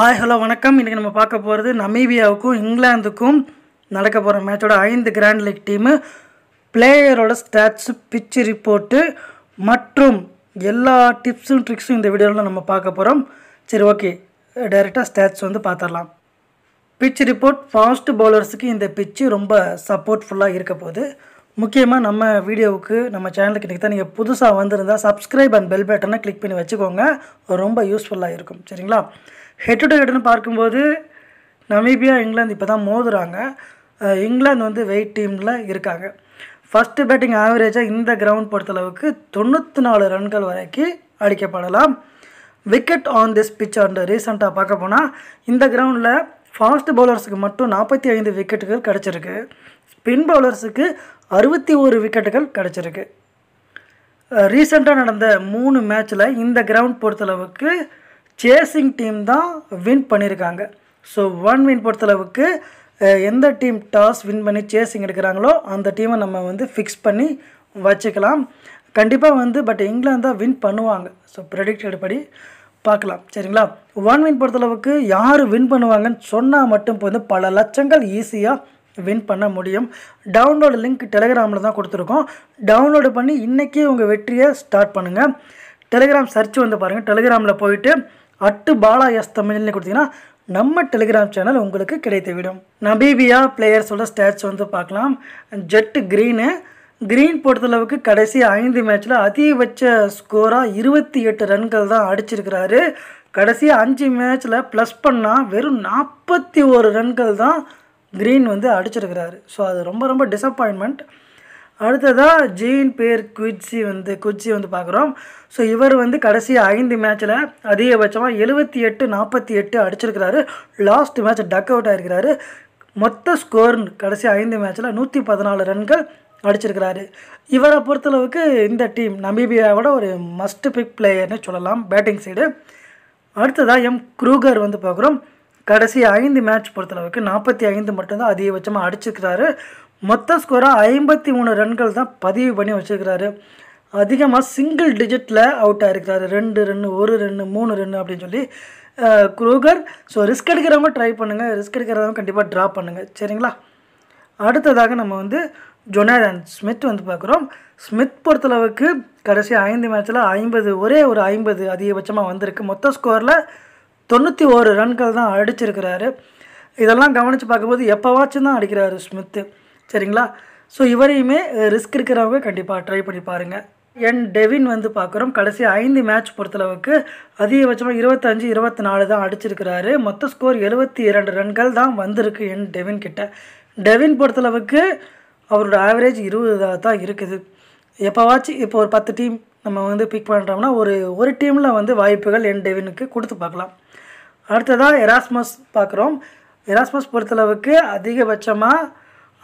hi hello வணக்கம் இன்றைக்கி நம்ம பார்க்க போகிறது நமீபியாவுக்கும் இங்கிலாந்துக்கும் நடக்க போகிற மேட்சோட ஐந்து கிராண்ட் லீக் டீமு பிளேயரோட ஸ்டாட்ஸு பிச்சு ரிப்போர்ட்டு மற்றும் எல்லா டிப்ஸும் ட்ரிக்ஸும் இந்த வீடியோவில் நம்ம பார்க்க போகிறோம் சரி ஓகே டைரெக்டாக ஸ்டாட்ஸ் வந்து பார்த்துடலாம் பிச்சு ரிப்போர்ட் ஃபாஸ்ட் பவுலர்ஸுக்கு இந்த பிச்சு ரொம்ப சப்போர்ட்ஃபுல்லாக இருக்க போகுது முக்கியமாக நம்ம வீடியோவுக்கு நம்ம சேனலுக்கு இன்றைக்கி தான் நீங்கள் புதுசாக வந்திருந்தால் சப்ஸ்கிரைப் அண்ட் பெல் பட்டனை கிளிக் பண்ணி வச்சுக்கோங்க ரொம்ப யூஸ்ஃபுல்லாக இருக்கும் சரிங்களா ஹெட் டு ஹெட்னு பார்க்கும்போது நமீபியா இங்கிலாந்து இப்போ தான் மோதுறாங்க இங்கிலாந்து வந்து வெயிட் டீமில் இருக்காங்க ஃபஸ்ட்டு பேட்டிங் ஆவரேஜாக இந்த கிரவுண்ட் பொறுத்தளவுக்கு தொண்ணூற்றி நாலு ரன்கள் வரைக்கும் அடிக்கப்படலாம் wicket on this pitch and ரீசெண்டாக பார்க்க போனால் இந்த கிரவுண்டில் ஃபாஸ்ட் பவுலர்ஸுக்கு மட்டும் நாற்பத்தி ஐந்து விக்கெட்டுகள் கிடச்சிருக்கு ஸ்பின் பவுலர்ஸுக்கு அறுபத்தி ஒரு விக்கெட்டுகள் கிடச்சிருக்கு ரீசெண்டாக நடந்த மூணு மேட்ச்சில் இந்த கிரவுண்ட் பொறுத்தளவுக்கு சேசிங் டீம் தான் வின் பண்ணியிருக்காங்க ஸோ ஒன் வின் பொறுத்தளவுக்கு எந்த டீம் டாஸ் வின் பண்ணி சேசிங் எடுக்கிறாங்களோ அந்த டீமை நம்ம வந்து ஃபிக்ஸ் பண்ணி வச்சுக்கலாம் கண்டிப்பாக வந்து பட் இங்கிலாந்து தான் வின் பண்ணுவாங்க ஸோ ப்ரெடிக்டட் படி பார்க்கலாம் சரிங்களா ஒன் வின் பொறுத்தளவுக்கு யார் வின் பண்ணுவாங்கன்னு சொன்னால் மட்டும் போது பல லட்சங்கள் ஈஸியாக வின் பண்ண முடியும் டவுன்லோடு லிங்க் டெலிகிராமில் தான் கொடுத்துருக்கோம் டவுன்லோடு பண்ணி இன்றைக்கே உங்கள் வெற்றியை ஸ்டார்ட் பண்ணுங்கள் டெலிகிராம் சர்ச் வந்து பாருங்கள் டெலிகிராமில் போயிட்டு அட்டு பாலா எஸ் தமிழ்னு கொடுத்தீங்கன்னா நம்ம டெலிகிராம் சேனல் உங்களுக்கு கிடைத்துவிடும் நபீபியா பிளேயர்ஸோட ஸ்டாட்ச் வந்து பார்க்கலாம் ஜெட்டு க்ரீனு கிரீன் பொறுத்தளவுக்கு கடைசி ஐந்து மேட்ச்சில் அதிகபட்ச ஸ்கோராக இருபத்தி எட்டு ரன்கள் தான் அடிச்சிருக்கிறாரு கடைசி அஞ்சு மேட்ச்சில் ப்ளஸ் பண்ணால் வெறும் நாற்பத்தி ஒரு ரன்கள் தான் க்ரீன் வந்து அடிச்சிருக்கிறாரு ஸோ அது ரொம்ப ரொம்ப டிசப்பாயின்மெண்ட் அடுத்ததாக ஜீன் பேர் குட்ஸி வந்து குட்ஸி வந்து பார்க்குறோம் ஸோ இவர் வந்து கடைசி ஐந்து மேட்ச்சில் அதிகபட்சமாக எழுபத்தி எட்டு நாற்பத்தி எட்டு அடிச்சிருக்கிறாரு லாஸ்ட் மேட்ச் டக் அவுட் ஆகிருக்கிறாரு மொத்த ஸ்கோர் கடைசி ஐந்து மேட்ச்சில் நூற்றி பதினாலு ரன்கள் அடிச்சிருக்கிறாரு இவரை பொறுத்தளவுக்கு இந்த டீம் நமீபியாவோட ஒரு மஸ்ட் பிக் பிளேயர்னு சொல்லலாம் பேட்டிங் சைடு அடுத்ததாக எம் குரூகர் வந்து பார்க்குறோம் கடைசி ஐந்து மேட்ச் பொறுத்தளவுக்கு நாற்பத்தி ஐந்து மட்டும்தான் அதிகபட்சமாக அடிச்சிருக்கிறாரு மொத்த ஸ்கோராக ஐம்பத்தி மூணு ரன்கள் தான் பதிவு பண்ணி வச்சுருக்கிறாரு அதிகமாக சிங்கிள் டிஜிட்டில் அவுட் ஆகிருக்கிறாரு ரெண்டு ரன்னு ஒரு ரன்னு மூணு ரன் அப்படின்னு சொல்லி குரூகர் ஸோ ரிஸ்க் எடுக்கிறவங்க ட்ரை பண்ணுங்கள் ரிஸ்க் எடுக்கிறவங்க கண்டிப்பாக ட்ரா பண்ணுங்கள் சரிங்களா அடுத்ததாக நம்ம வந்து அண்ட் ஸ்மித் வந்து பார்க்குறோம் ஸ்மித் பொறுத்தளவுக்கு கடைசி ஐந்து மேட்ச்சில் ஐம்பது ஒரே ஒரு ஐம்பது அதிகபட்சமாக வந்திருக்கு மொத்த ஸ்கோரில் தொண்ணூற்றி ஓரு ரன்கள் தான் அடிச்சிருக்கிறாரு இதெல்லாம் கவனித்து பார்க்கும்போது எப்போவாச்சும் தான் அடிக்கிறாரு ஸ்மித்து சரிங்களா ஸோ இவரையுமே ரிஸ்க் இருக்கிறவங்க கண்டிப்பாக ட்ரை பண்ணி பாருங்கள் என் டெவின் வந்து பார்க்குறோம் கடைசி ஐந்து மேட்ச் பொறுத்தளவுக்கு அதிகபட்சமாக இருபத்தஞ்சு இருபத்தி நாலு தான் அடிச்சிருக்கிறாரு மொத்த ஸ்கோர் எழுபத்தி இரண்டு ரன்கள் தான் வந்திருக்கு என் டெவின் கிட்ட டெவின் பொறுத்தளவுக்கு அவரோட ஆவரேஜ் இருபதாக தான் இருக்குது எப்போவாச்சும் இப்போ ஒரு பத்து டீம் நம்ம வந்து பிக் பண்ணுறோம்னா ஒரு ஒரு டீமில் வந்து வாய்ப்புகள் என் டெவினுக்கு கொடுத்து பார்க்கலாம் அடுத்ததாக எராஸ்மஸ் பார்க்குறோம் எராஸ்மஸ் பொறுத்தளவுக்கு அதிகபட்சமாக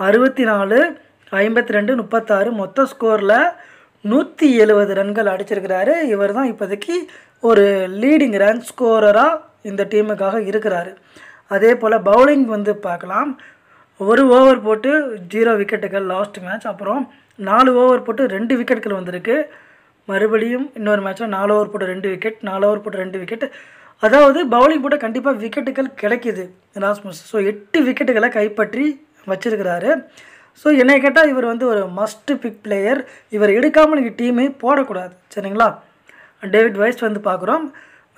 அறுபத்தி நாலு ஐம்பத்தி ரெண்டு முப்பத்தாறு மொத்த ஸ்கோரில் நூற்றி எழுபது ரன்கள் அடிச்சிருக்கிறாரு இவர் தான் இப்போதைக்கு ஒரு லீடிங் ரன் ஸ்கோரராக இந்த டீமுக்காக இருக்கிறாரு அதே போல் பவுலிங் வந்து பார்க்கலாம் ஒரு ஓவர் போட்டு ஜீரோ விக்கெட்டுகள் லாஸ்ட் மேட்ச் அப்புறம் நாலு ஓவர் போட்டு ரெண்டு விக்கெட்டுகள் வந்திருக்கு மறுபடியும் இன்னொரு மேட்ச்சில் நாலு ஓவர் போட்டு ரெண்டு விக்கெட் நாலு ஓவர் போட்டு ரெண்டு விக்கெட் அதாவது பவுலிங் போட்டு கண்டிப்பாக விக்கெட்டுகள் கிடைக்கிது ராஸ்மஸ் ஸோ எட்டு விக்கெட்டுகளை கைப்பற்றி வச்சிருக்கிறாரு ஸோ என்னை கேட்டால் இவர் வந்து ஒரு மஸ்ட் பிக் பிளேயர் இவர் எடுக்காமல் நீங்கள் டீமே போடக்கூடாது சரிங்களா டேவிட் வைஸ் வந்து பார்க்குறோம்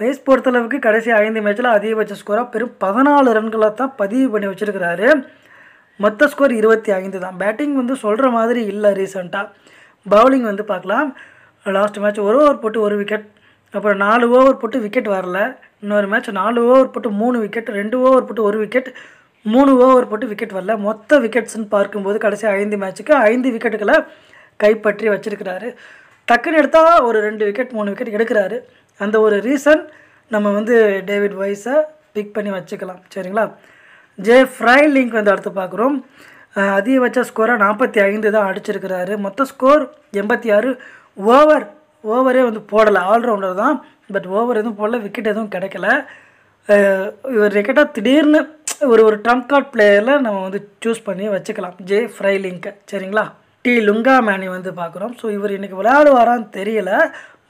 வைஸ் பொறுத்தளவுக்கு கடைசி ஐந்து மேட்ச்சில் அதிகபட்ச ஸ்கோராக பெரும் பதினாலு ரன்களை தான் பதிவு பண்ணி வச்சுருக்கிறாரு மொத்த ஸ்கோர் இருபத்தி ஐந்து தான் பேட்டிங் வந்து சொல்கிற மாதிரி இல்லை ரீசெண்டாக பவுலிங் வந்து பார்க்கலாம் லாஸ்ட் மேட்ச் ஒரு ஓவர் போட்டு ஒரு விக்கெட் அப்புறம் நாலு ஓவர் போட்டு விக்கெட் வரல இன்னொரு மேட்ச் நாலு ஓவர் போட்டு மூணு விக்கெட் ரெண்டு ஓவர் போட்டு ஒரு விக்கெட் மூணு ஓவர் போட்டு விக்கெட் வரல மொத்த விக்கெட்ஸ்ன்னு பார்க்கும்போது கடைசி ஐந்து மேட்ச்சுக்கு ஐந்து விக்கெட்டுகளை கைப்பற்றி வச்சுருக்கிறாரு டக்குன்னு எடுத்தால் ஒரு ரெண்டு விக்கெட் மூணு விக்கெட் எடுக்கிறாரு அந்த ஒரு ரீசன் நம்ம வந்து டேவிட் வைஸை பிக் பண்ணி வச்சுக்கலாம் சரிங்களா ஜே ஃப்ரை லிங்க் வந்து அடுத்து பார்க்குறோம் அதிகபட்ச ஸ்கோராக நாற்பத்தி ஐந்து தான் அடிச்சிருக்கிறாரு மொத்த ஸ்கோர் எண்பத்தி ஆறு ஓவர் ஓவரே வந்து போடலை ஆல்ரவுண்டர் தான் பட் ஓவர் எதுவும் போடல விக்கெட் எதுவும் கிடைக்கல இவர் விக்கெட்டாக திடீர்னு ஒரு ஒரு ட்ரம்ப் கார்ட் பிளேயரில் நம்ம வந்து சூஸ் பண்ணி வச்சுக்கலாம் ஜே ஃப்ரை ஃப்ரைலிங்கை சரிங்களா டி லுங்கா மேனி வந்து பார்க்குறோம் ஸோ இவர் இன்றைக்கி விளையாடுவாரான்னு தெரியல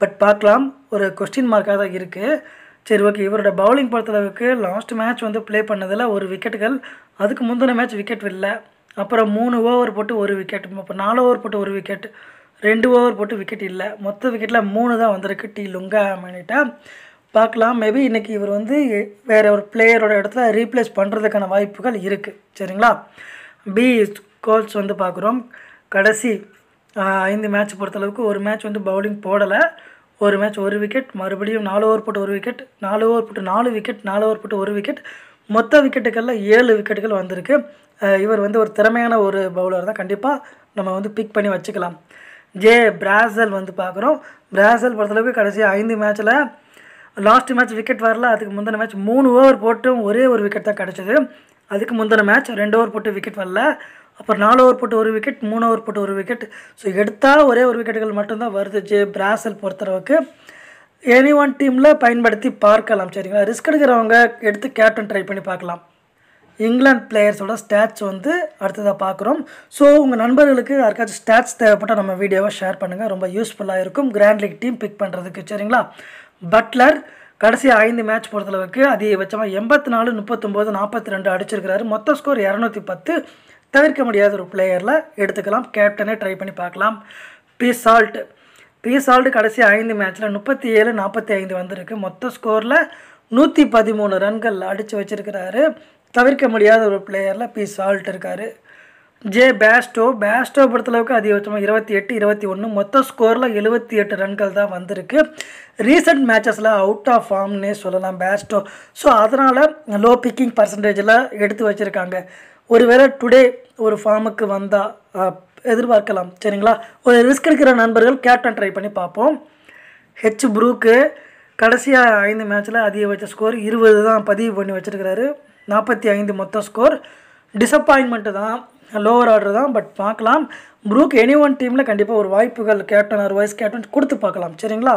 பட் பார்க்கலாம் ஒரு கொஸ்டின் மார்க்காக தான் இருக்குது சரி ஓகே இவரோட பவுலிங் பொறுத்தளவுக்கு லாஸ்ட் மேட்ச் வந்து ப்ளே பண்ணதில் ஒரு விக்கெட்டுகள் அதுக்கு முந்தின மேட்ச் விக்கெட் இல்லை அப்புறம் மூணு ஓவர் போட்டு ஒரு விக்கெட் இப்போ நாலு ஓவர் போட்டு ஒரு விக்கெட் ரெண்டு ஓவர் போட்டு விக்கெட் இல்லை மொத்த விக்கெட்டில் மூணு தான் வந்திருக்கு டி லுங்கா மேனிட்டா பார்க்கலாம் மேபி இன்றைக்கி இவர் வந்து வேறு ஒரு பிளேயரோட இடத்துல ரீப்ளேஸ் பண்ணுறதுக்கான வாய்ப்புகள் இருக்குது சரிங்களா பி கோல்ஸ் வந்து பார்க்குறோம் கடைசி ஐந்து மேட்ச் பொறுத்தளவுக்கு ஒரு மேட்ச் வந்து பவுலிங் போடலை ஒரு மேட்ச் ஒரு விக்கெட் மறுபடியும் நாலு ஓவர் போட்டு ஒரு விக்கெட் நாலு ஓவர் போட்டு நாலு விக்கெட் நாலு ஓவர் போட்டு ஒரு விக்கெட் மொத்த விக்கெட்டுக்கெல்லாம் ஏழு விக்கெட்டுகள் வந்திருக்கு இவர் வந்து ஒரு திறமையான ஒரு பவுலர் தான் கண்டிப்பாக நம்ம வந்து பிக் பண்ணி வச்சுக்கலாம் ஜே பிராசல் வந்து பார்க்குறோம் பிராசல் பொறுத்தளவுக்கு கடைசி ஐந்து மேட்ச்சில் லாஸ்ட் மேட்ச் விக்கெட் வரல அதுக்கு முந்தின மேட்ச் மூணு ஓவர் போட்டும் ஒரே ஒரு விக்கெட் தான் கிடச்சிது அதுக்கு முந்தின மேட்ச் ரெண்டு ஓவர் போட்டு விக்கெட் வரல அப்புறம் நாலு ஓவர் போட்டு ஒரு விக்கெட் மூணு ஓவர் போட்டு ஒரு விக்கெட் ஸோ எடுத்தால் ஒரே ஒரு விக்கெட்டுகள் மட்டும்தான் வருது ஜே பிராசல் பொறுத்தளவுக்கு எனி ஒன் டீமில் பயன்படுத்தி பார்க்கலாம் சரிங்களா ரிஸ்க் எடுக்கிறவங்க எடுத்து கேப்டன் ட்ரை பண்ணி பார்க்கலாம் இங்கிலாந்து பிளேயர்ஸோட ஸ்டாட்ச் வந்து அடுத்ததாக பார்க்குறோம் ஸோ உங்கள் நண்பர்களுக்கு யாருக்காச்சும் ஸ்டாட்ச் தேவைப்பட்டால் நம்ம வீடியோவை ஷேர் பண்ணுங்கள் ரொம்ப யூஸ்ஃபுல்லாக இருக்கும் கிராண்ட் லீக் டீம் பிக் பண்ணுறதுக்கு சரிங்களா பட்லர் கடைசி ஐந்து மேட்ச் பொறுத்தளவுக்கு அதிகபட்சமாக எண்பத்தி நாலு முப்பத்தொம்போது நாற்பத்தி ரெண்டு அடிச்சிருக்கிறாரு மொத்த ஸ்கோர் இரநூத்தி பத்து தவிர்க்க முடியாத ஒரு பிளேயரில் எடுத்துக்கலாம் கேப்டனே ட்ரை பண்ணி பார்க்கலாம் பிசால்ட் பிசால்ட் கடைசி ஐந்து மேட்ச்சில் முப்பத்தி ஏழு நாற்பத்தி ஐந்து வந்திருக்கு மொத்த ஸ்கோரில் நூற்றி பதிமூணு ரன்கள் அடித்து வச்சுருக்கிறாரு தவிர்க்க முடியாத ஒரு பிளேயரில் பி சால்ட் இருக்கார் ஜே பேஸ்டோ பேஸ்டோ பொறுத்தளவுக்கு அதிகபட்சமாக இருபத்தி எட்டு இருபத்தி ஒன்று மொத்த ஸ்கோரில் எழுபத்தி எட்டு ரன்கள் தான் வந்திருக்கு ரீசெண்ட் மேட்சஸில் அவுட் ஆஃப் ஃபார்ம்னே சொல்லலாம் பேஸ்டோ ஸோ அதனால் லோ பிக்கிங் பர்சன்டேஜில் எடுத்து வச்சுருக்காங்க ஒருவேளை டுடே ஒரு ஃபார்முக்கு வந்தால் எதிர்பார்க்கலாம் சரிங்களா ஒரு ரிஸ்க் எடுக்கிற நண்பர்கள் கேப்டன் ட்ரை பண்ணி பார்ப்போம் ஹெச் ப்ரூக்கு கடைசியாக ஐந்து மேட்ச்சில் அதிகபட்ச ஸ்கோர் இருபது தான் பதிவு பண்ணி வச்சுருக்கிறாரு நாற்பத்தி ஐந்து மொத்த ஸ்கோர் டிசப்பாயின்மெண்ட்டு தான் லோவர் ஆர்டர் தான் பட் பார்க்கலாம் ப்ரூக் எனி ஒன் டீமில் கண்டிப்பாக ஒரு வாய்ப்புகள் கேப்டன் ஆர் வைஸ் கேப்டன் கொடுத்து பார்க்கலாம் சரிங்களா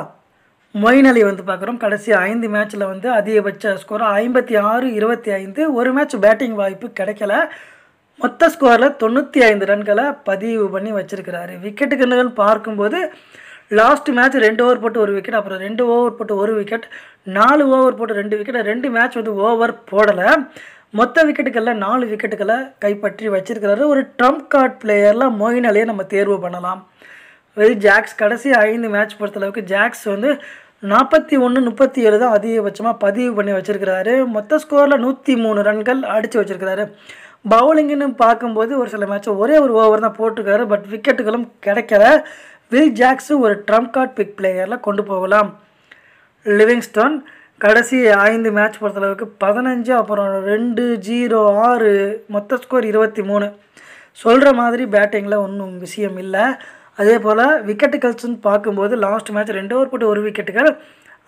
மொயின் அலி வந்து பார்க்குறோம் கடைசி ஐந்து மேட்ச்சில் வந்து அதிகபட்ச ஸ்கோர் ஐம்பத்தி ஆறு இருபத்தி ஐந்து ஒரு மேட்ச் பேட்டிங் வாய்ப்பு கிடைக்கல மொத்த ஸ்கோரில் தொண்ணூற்றி ஐந்து ரன்களை பதிவு பண்ணி வச்சுருக்கிறாரு விக்கெட்டு கண்ணுகள் பார்க்கும்போது லாஸ்ட் மேட்ச் ரெண்டு ஓவர் போட்டு ஒரு விக்கெட் அப்புறம் ரெண்டு ஓவர் போட்டு ஒரு விக்கெட் நாலு ஓவர் போட்டு ரெண்டு விக்கெட் ரெண்டு மேட்ச் வந்து ஓவர் போடலை மொத்த விக்கெட்டுகளில் நாலு விக்கெட்டுகளை கைப்பற்றி வச்சிருக்கிறாரு ஒரு ட்ரம்ப் கார்ட் பிளேயரில் மொயின் அலியை நம்ம தேர்வு பண்ணலாம் வெரி ஜாக்ஸ் கடைசி ஐந்து மேட்ச் பொறுத்தளவுக்கு ஜாக்ஸ் வந்து நாற்பத்தி ஒன்று முப்பத்தி ஏழு தான் அதிகபட்சமாக பதிவு பண்ணி வச்சுருக்கிறாரு மொத்த ஸ்கோரில் நூற்றி மூணு ரன்கள் அடித்து வச்சுருக்கிறாரு பவுலிங்குன்னு பார்க்கும்போது ஒரு சில மேட்ச்சை ஒரே ஒரு ஓவர் தான் போட்டிருக்காரு பட் விக்கெட்டுகளும் கிடைக்கல வில் ஜாக்ஸு ஒரு ட்ரம்ப் கார்ட் பிக் பிளேயரில் கொண்டு போகலாம் லிவிங்ஸ்டோன் கடைசி ஐந்து மேட்ச் பொறுத்தளவுக்கு பதினஞ்சு அப்புறம் ரெண்டு ஜீரோ ஆறு மொத்த ஸ்கோர் இருபத்தி மூணு சொல்கிற மாதிரி பேட்டிங்கில் ஒன்றும் விஷயம் இல்லை அதே போல் விக்கெட்டுகள்ஸ்னு பார்க்கும்போது லாஸ்ட் மேட்ச் ரெண்டு ஓவர் போட்டு ஒரு விக்கெட்டுகள்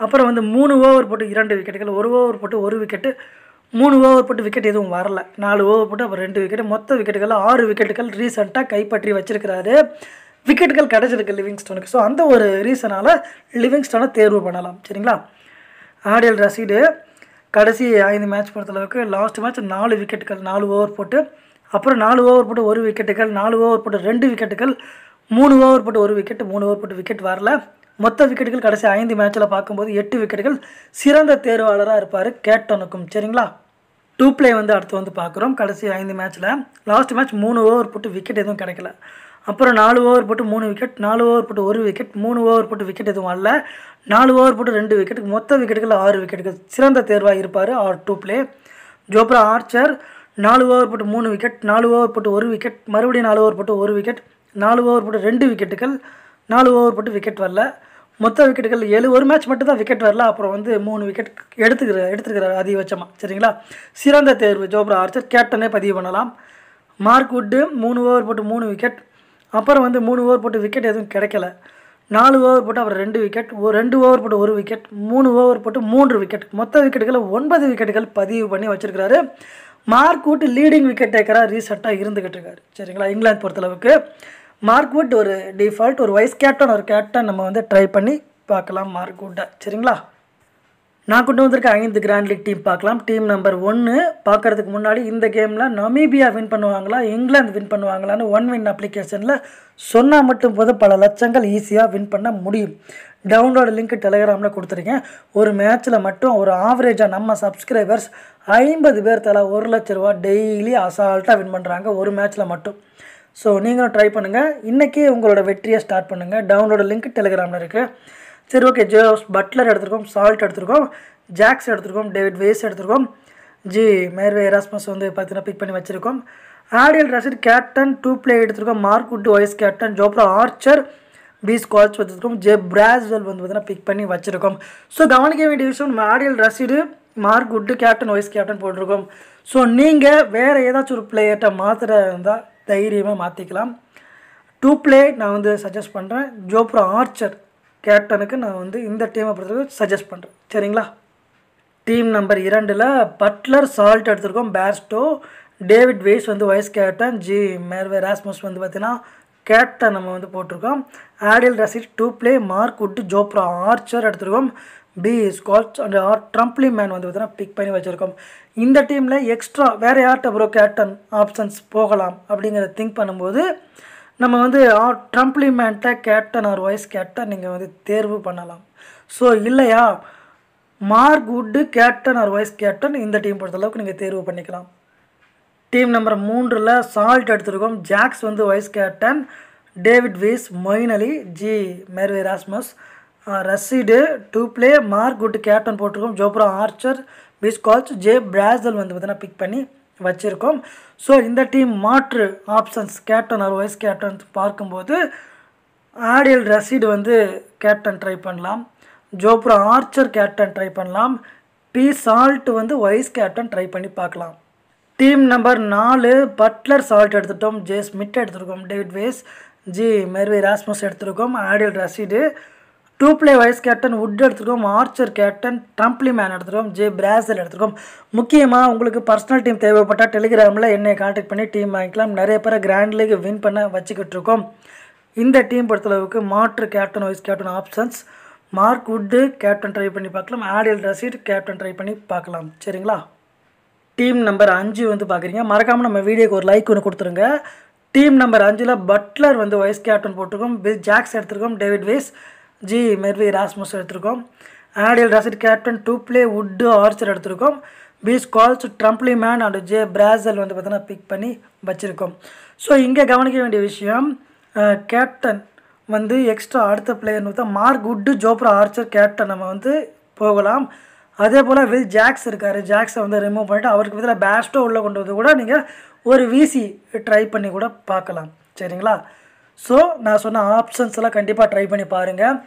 அப்புறம் வந்து மூணு ஓவர் போட்டு இரண்டு விக்கெட்டுகள் ஒரு ஓவர் போட்டு ஒரு விக்கெட்டு மூணு ஓவர் போட்டு விக்கெட் எதுவும் வரல நாலு ஓவர் போட்டு அப்புறம் ரெண்டு விக்கெட்டு மொத்த விக்கெட்டுகள் ஆறு விக்கெட்டுகள் ரீசெண்டாக கைப்பற்றி வச்சிருக்கிறாரு விக்கெட்டுகள் கிடச்சிருக்கு லிவிங்ஸ்டோனுக்கு ஸோ அந்த ஒரு ரீசனால் லிவிங்ஸ்டோனை தேர்வு பண்ணலாம் சரிங்களா ஆடியல் ரசீடு கடைசி ஐந்து மேட்ச் பொறுத்தளவுக்கு லாஸ்ட் மேட்ச் நாலு விக்கெட்டுகள் நாலு ஓவர் போட்டு அப்புறம் நாலு ஓவர் போட்டு ஒரு விக்கெட்டுகள் நாலு ஓவர் போட்டு ரெண்டு விக்கெட்டுகள் மூணு ஓவர் போட்டு ஒரு விக்கெட் மூணு ஓவர் போட்டு விக்கெட் வரல மொத்த விக்கெட்டுகள் கடைசி ஐந்து மேட்சில் பார்க்கும்போது எட்டு விக்கெட்டுகள் சிறந்த தேர்வாளராக இருப்பார் கேட்டனுக்கும் சரிங்களா டூ பிளே வந்து அடுத்து வந்து பார்க்குறோம் கடைசி ஐந்து மேட்ச்சில் லாஸ்ட் மேட்ச் மூணு ஓவர் போட்டு விக்கெட் எதுவும் கிடைக்கல அப்புறம் நாலு ஓவர் போட்டு மூணு விக்கெட் நாலு ஓவர் போட்டு ஒரு விக்கெட் மூணு ஓவர் போட்டு விக்கெட் எதுவும் வரல நாலு ஓவர் போட்டு ரெண்டு விக்கெட்டு மொத்த விக்கெட்டுகள் ஆறு விக்கெட்டுகள் சிறந்த தேர்வாக இருப்பார் R Topley Jofra Archer நாலு ஓவர் போட்டு மூணு விக்கெட் நாலு ஓவர் போட்டு ஒரு விக்கெட் மறுபடியும் நாலு ஓவர் போட்டு ஒரு விக்கெட் நாலு ஓவர் போட்டு ரெண்டு விக்கெட்டுகள் நாலு ஓவர் போட்டு விக்கெட் வரல மொத்த விக்கெட்டுகள் ஏழு ஒரு மேட்ச் மட்டும் தான் விக்கெட் வரல அப்புறம் வந்து மூணு விக்கெட் எடுத்துக்கிறார் எடுத்துக்கிறார் அதிகபட்சமாக சரிங்களா சிறந்த தேர்வு ஜோப்ரா ஆர்ச்சர் கேப்டனே பதிவு பண்ணலாம் மார்க் உட்டு மூணு ஓவர் போட்டு மூணு விக்கெட் அப்புறம் வந்து மூணு ஓவர் போட்டு விக்கெட் எதுவும் கிடைக்கல நாலு ஓவர் போட்டு அப்புறம் ரெண்டு விக்கெட் ஒரு ரெண்டு ஓவர் போட்டு ஒரு விக்கெட் மூணு ஓவர் போட்டு மூன்று விக்கெட் மொத்த விக்கெட்டுகளை ஒன்பது விக்கெட்டுகள் பதிவு பண்ணி வச்சுருக்கிறாரு மார்க் உட்டு லீடிங் விக்கெட் டேக்கராக ரீசெண்டாக இருந்துக்கிட்டு இருக்காரு சரிங்களா இங்கிலாந்து பொறுத்தளவுக்கு மார்க்வுட் ஒரு டிஃபால்ட் ஒரு வைஸ் கேப்டன் ஒரு கேப்டன் நம்ம வந்து ட்ரை பண்ணி பார்க்கலாம் மார்க்வுட்டை சரிங்களா நான் கொண்டு வந்திருக்க ஐந்து கிராண்ட் லீக் டீம் பார்க்கலாம் டீம் நம்பர் ஒன்று பார்க்குறதுக்கு முன்னாடி இந்த கேமில் நமீபியா வின் பண்ணுவாங்களா இங்கிலாந்து வின் பண்ணுவாங்களான்னு ஒன் வின் அப்ளிகேஷனில் சொன்னால் மட்டும் போது பல லட்சங்கள் ஈஸியாக வின் பண்ண முடியும் டவுன்லோடு லிங்க் டெலகிராமில் கொடுத்துருக்கேன் ஒரு மேட்ச்சில் மட்டும் ஒரு ஆவரேஜாக நம்ம சப்ஸ்கிரைபர்ஸ் ஐம்பது பேர் தலை ஒரு லட்ச ரூபா டெய்லி அசால்ட்டாக வின் பண்ணுறாங்க ஒரு மேட்ச்சில் மட்டும் ஸோ நீங்களும் ட்ரை பண்ணுங்கள் இன்றைக்கி உங்களோட வெற்றியை ஸ்டார்ட் பண்ணுங்கள் டவுன்லோட லிங்க் டெலிகிராமில் இருக்குது சரி ஓகே ஜோஸ் பட்லர் எடுத்திருக்கோம் சால்ட் எடுத்திருக்கோம் ஜாக்ஸ் எடுத்துருக்கோம் டேவிட் வேஸ் எடுத்துருக்கோம் ஜி மேர்வே எராஸ்மஸ் வந்து பார்த்தீங்கன்னா பிக் பண்ணி வச்சுருக்கோம் Adil Rashid captain Topley எடுத்திருக்கோம் Mark Wood vice captain Jofra Archer B Scholtz வச்சுருக்கோம் ஜே பிராஸ்வெல் வந்து பார்த்தீங்கன்னா பிக் பண்ணி வச்சுருக்கோம் ஸோ கவனிக்க வேண்டிய விஷயம் நம்ம Adil Rashid Mark Wood captain vice captain போட்டிருக்கோம் ஸோ நீங்கள் வேறு ஏதாச்சும் ஒரு பிளேயர்கிட்ட மாத்திர இருந்தால் தைரியமாக மாற்றிக்கலாம் டூ பிளே நான் வந்து சஜஸ்ட் பண்ணுறேன் ஜோப்ரா ஆர்ச்சர் கேப்டனுக்கு நான் வந்து இந்த டீமை பொறுத்தவரைக்கும் சஜஸ்ட் பண்ணுறேன் சரிங்களா டீம் நம்பர் இரண்டில் பட்லர் சால்ட் எடுத்திருக்கோம் பேர்ஸ்டோ டேவிட் வெய்ஸ் வந்து vice captain G Merwe Erasmus வந்து பார்த்திங்கன்னா கேப்டன் நம்ம வந்து போட்டிருக்கோம் Adil Rashid Topley Mark Wood Jofra Archer எடுத்திருக்கோம் B Scholtz and R Trumpelmann வந்து பார்த்தீங்கன்னா பிக் பண்ணி வச்சுருக்கோம் இந்த டீமில் எக்ஸ்ட்ரா வேறு யார்கிட்ட ப்ரோ கேப்டன் ஆப்ஷன்ஸ் போகலாம் அப்படிங்கிறத திங்க் பண்ணும்போது நம்ம வந்து ஆர் ட்ரம்ப்லி மேன்ட்ட கேப்டன் ஆர் வைஸ் கேப்டன் நீங்கள் வந்து தேர்வு பண்ணலாம் ஸோ இல்லையா Mark Wood captain or vice captain இந்த டீம் பொறுத்த அளவுக்கு நீங்கள் தேர்வு பண்ணிக்கலாம் டீம் நம்பர் மூன்றில் சால்ட் எடுத்துருக்கோம் ஜாக்ஸ் வந்து vice captain David Wiese Moeen Ali G Merwe Erasmus Rashid Topley Mark Wood captain போட்டிருக்கோம் Jofra Archer B Scholtz J Brassell வந்து பார்த்தீங்கன்னா பிக் பண்ணி வச்சுருக்கோம் ஸோ இந்த டீம் மாற்று options captain or vice captain பார்க்கும்போது ஆடியல் ரசீடு வந்து கேப்டன் ட்ரை பண்ணலாம் ஜோப்ரா ஆர்ச்சர் கேப்டன் ட்ரை பண்ணலாம் பி சால்ட் வந்து வைஸ் கேப்டன் ட்ரை பண்ணி பார்க்கலாம் டீம் நம்பர் நாலு பட்லர் சால்ட் எடுத்துட்டோம் ஜே ஸ்மிட் எடுத்துருக்கோம் David Wiese G Merwe Erasmus எடுத்துருக்கோம் Adil Rashid Topley vice captain Wood எடுத்துருக்கோம் ஆர்ச்சர் கேப்டன் ட்ரம்ப்ளி மேன் எடுத்துருக்கோம் ஜே பிராசல் எடுத்துருக்கோம் முக்கியமாக உங்களுக்கு பர்சனல் டீம் தேவைப்பட்டால் டெலிகிராமில் என்னை காண்டாக்ட் பண்ணி டீம் வாங்கிக்கலாம் நிறைய பேரை கிராண்ட் லீக் வின் பண்ண வச்சுக்கிட்டு இருக்கோம் இந்த டீம் பொறுத்தளவுக்கு மாற்று captain vice captain options Mark Wood captain try பண்ணி பார்க்கலாம் ஆடியல் ரசீட் கேப்டன் ட்ரை பண்ணி பார்க்கலாம் சரிங்களா டீம் நம்பர் அஞ்சு வந்து பார்க்குறீங்க மறக்காமல் நம்ம வீடியோக்கு ஒரு லைக் ஒன்று கொடுத்துருங்க டீம் நம்பர் அஞ்சில் பட்லர் வந்து வைஸ் கேப்டன் போட்டிருக்கோம் ஜாக்ஸ் எடுத்திருக்கோம் David Wiese G Merwe Erasmus எடுத்திருக்கோம் Adil Rashid captain Topley Wood Archer எடுத்திருக்கோம் B Scholtz Trumpelmann and J Brassell வந்து பார்த்தோன்னா பிக் பண்ணி வச்சுருக்கோம் ஸோ இங்கே கவனிக்க வேண்டிய விஷயம் கேப்டன் வந்து எக்ஸ்ட்ரா அடுத்த பிளேயர்னு பார்த்தா mark Wood Jofra Archer captain நம்ம வந்து போகலாம் அதே போல் வில் ஜாக்ஸ் இருக்கார் ஜாக்ஸை வந்து ரிமூவ் பண்ணிவிட்டு அவருக்கு பதிலாக பேஸ்ட்டோ உள்ளே கொண்டு வந்து கூட நீங்கள் ஒரு விசி ட்ரை பண்ணி கூட பார்க்கலாம் சரிங்களா ஸோ நான் சொன்ன ஆப்ஷன்ஸ் எல்லாம் கண்டிப்பாக ட்ரை பண்ணி பாருங்கள்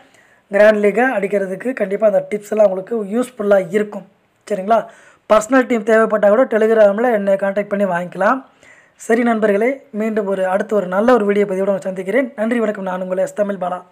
கிராண்ட் லீகை அடிக்கிறதுக்கு கண்டிப்பாக அந்த டிப்ஸ் எல்லாம் உங்களுக்கு யூஸ்ஃபுல்லாக இருக்கும் சரிங்களா பர்சனல் டீம் தேவைப்பட்டால் கூட டெலிகிராமில் என்னை காண்டாக்ட் பண்ணி வாங்கிக்கலாம் சரி நண்பர்களே மீண்டும் ஒரு அடுத்த ஒரு நல்ல ஒரு வீடியோ பதிவோடு சந்திக்கிறேன் நன்றி வணக்கம் நான் உங்களை எஸ் தமிழ் பாலா